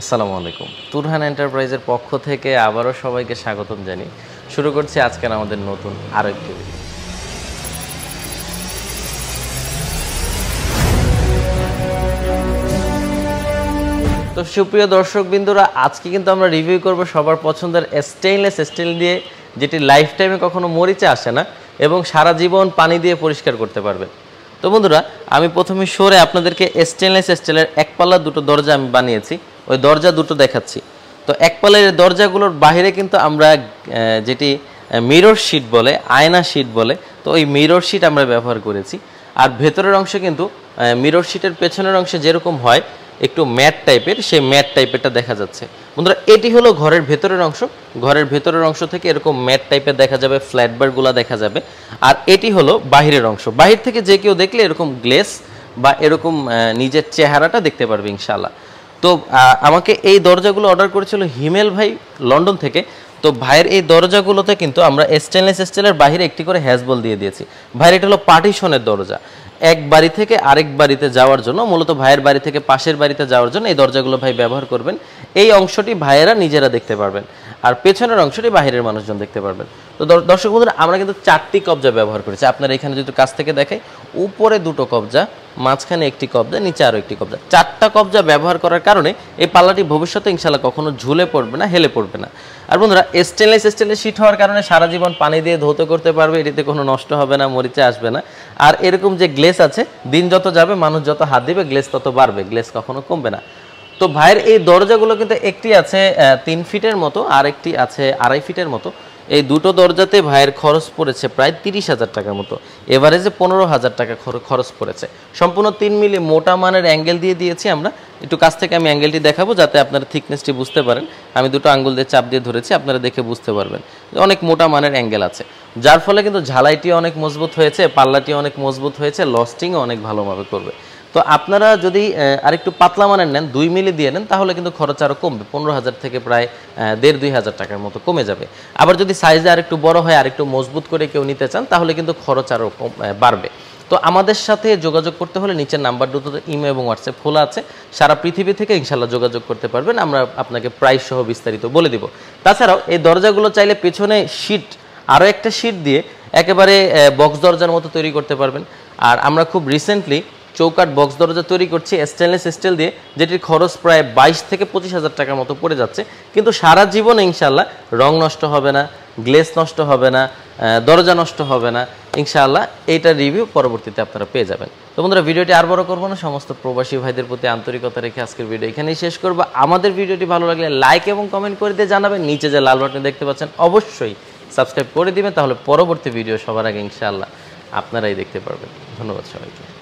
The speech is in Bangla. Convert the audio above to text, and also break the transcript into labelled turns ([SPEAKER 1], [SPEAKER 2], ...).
[SPEAKER 1] আসসালামু আলাইকুম তুরহান এন্টারপ্রাইজের পক্ষ থেকে আবারও সবাইকে স্বাগতম জানি শুরু করছি আজকের আমাদের নতুন আরও একটি ভিডিও তো সুপ্রিয় দর্শক আজকে কিন্তু আমরা রিভিউ করব সবার পছন্দের স্টেইনলেস স্টিল দিয়ে যেটি লাইফ টাইমে কখনো মরিচে আসে না এবং সারা জীবন পানি দিয়ে পরিষ্কার করতে পারবে তো বন্ধুরা আমি প্রথমে সরে আপনাদেরকে স্টেইনলেস স্টিলের একপাল্লা দুটো দরজা আমি বানিয়েছি ওই দরজা দুটো দেখাচ্ছি তো একপালের দরজাগুলোর বাহিরে কিন্তু আমরা যেটি মিরর শিট বলে আয়না শিট বলে তো ওই মিরর শিট আমরা ব্যবহার করেছি আর ভেতরের অংশে কিন্তু মিরর শিটের পেছনের অংশে যেরকম হয় একটু ম্যাট টাইপের সেই ম্যাট টাইপেরটা দেখা যাচ্ছে বন্ধুরা এটি হলো ঘরের ভেতরের অংশ ঘরের ভেতরের অংশ থেকে এরকম ম্যাট টাইপের দেখা যাবে ফ্ল্যাটবারগুলো দেখা যাবে আর এটি হলো বাহিরের অংশ বাহির থেকে যে কেউ দেখলে এরকম গ্লেস বা এরকম নিজের চেহারাটা দেখতে পারবে ইনশাল্লাহ তো আমাকে এই দরজাগুলো অর্ডার করেছিল হিমেল ভাই লন্ডন থেকে তো ভাইয়ের এই দরজাগুলোতে কিন্তু আমরা স্টেনলেস স্টিলের বাহিরে একটি করে হ্যাজবল দিয়ে দিয়েছি ভাইয়ের এটা হলো পার্টিশনের দরজা এক বাড়ি থেকে আরেক বাড়িতে যাওয়ার জন্য মূলত ভাইয়ের বাড়ি থেকে পাশের বাড়িতে যাওয়ার জন্য এই দরজাগুলো ভাই ব্যবহার করবেন এই অংশটি ভাইয়েরা নিজেরা দেখতে পারবেন আর পেছনের অংশটি বাহিরের মানুষজন দেখতে পারবেন তো দর্শক বন্ধুরা আমরা কিন্তু চারটি কবজা ব্যবহার করেছি আপনারা এখানে যদি কাছ থেকে দেখাই উপরে দুটো কবজা মাঝখানে একটি কবজা নিচে আরও একটি কবজা চারটা কবজা ব্যবহার করার কারণে এই পাল্লাটি ভবিষ্যতে ইনশাল্লাহ কখনো ঝুলে পড়বে না হেলে পড়বে না আর বন্ধুরা স্টেনলেস স্টেনলেস শিট হওয়ার কারণে সারা জীবন পানি দিয়ে ধৌত করতে পারবে এটিতে কোনো নষ্ট হবে না মরিচে আসবে না আর এরকম যে গ্লেস আছে দিন যত যাবে মানুষ যত হাত দিবে গ্লেস তত বাড়বে গ্লেস কখনো কমবে না তো ভাইয়ের এই দরজাগুলো কিন্তু একটি আছে তিন ফিটের মতো আর একটি আছে আড়াই ফিটের মতো এই দুটো দরজাতে ভাইয়ের খরচ পড়েছে প্রায় তিরিশ হাজার টাকার মতো এভারেজে পনেরো হাজার টাকা খরচ পড়েছে সম্পূর্ণ তিন মিলি মোটা মানের অ্যাঙ্গেল দিয়ে দিয়েছি আমরা একটু কাছ থেকে আমি অ্যাঙ্গেলটি দেখাবো যাতে আপনারা থিকনেসটি বুঝতে পারেন আমি দুটো আঙ্গুল দিয়ে চাপ দিয়ে ধরেছি আপনারা দেখে বুঝতে পারবেন অনেক মোটা মানের অ্যাঙ্গেল আছে যার ফলে কিন্তু ঝালাইটি অনেক মজবুত হয়েছে পাল্লাটি অনেক মজবুত হয়েছে লস্টিংও অনেক ভালোভাবে করবে তো আপনারা যদি আরেকটু পাতলা মানের নেন দুই মিলি দিয়ে নেন তাহলে কিন্তু খরচ আরও কমবে পনেরো হাজার থেকে প্রায় দেড় দুই হাজার টাকার মতো কমে যাবে আবার যদি সাইজে আরেকটু বড় হয় আরেকটু মজবুত করে কেউ নিতে চান তাহলে কিন্তু খরচ আরও কম বাড়বে তো আমাদের সাথে যোগাযোগ করতে হলে নিচের নাম্বার দুটো ইমে এবং হোয়াটসঅ্যাপ খোলা আছে সারা পৃথিবী থেকে ইনশাল্লাহ যোগাযোগ করতে পারবেন আমরা আপনাকে প্রাইস সহ বিস্তারিত বলে দিব তাছাড়াও এই দরজাগুলো চাইলে পেছনে শিট আরও একটা শিট দিয়ে একেবারে বক্স দরজার মতো তৈরি করতে পারবেন আর আমরা খুব রিসেন্টলি চৌকাট বক্স দরজা তৈরি করছি স্টেনলেস স্টিল দিয়ে যেটির খরচ প্রায় বাইশ থেকে পঁচিশ হাজার টাকার মতো পড়ে যাচ্ছে কিন্তু সারা জীবন ইনশাল্লাহ রং নষ্ট হবে না গ্লেস নষ্ট হবে না দরজা নষ্ট হবে না ইনশাআল্লাহ এইটার রিভিউ পরবর্তীতে আপনারা পেয়ে যাবেন তো বন্ধুরা ভিডিওটি আর বড় করবো না সমস্ত প্রবাসী ভাইদের প্রতি আন্তরিকতা রেখে আজকের ভিডিও এখানেই শেষ করবো আমাদের ভিডিওটি ভালো লাগলে লাইক এবং কমেন্ট করে দিয়ে জানাবেন নিচে যে লাল বাটন দেখতে পাচ্ছেন অবশ্যই সাবস্ক্রাইব করে দিবেন তাহলে পরবর্তী ভিডিও সবার আগে ইনশাআল্লাহ আপনারাই দেখতে পারবেন ধন্যবাদ সবাইকে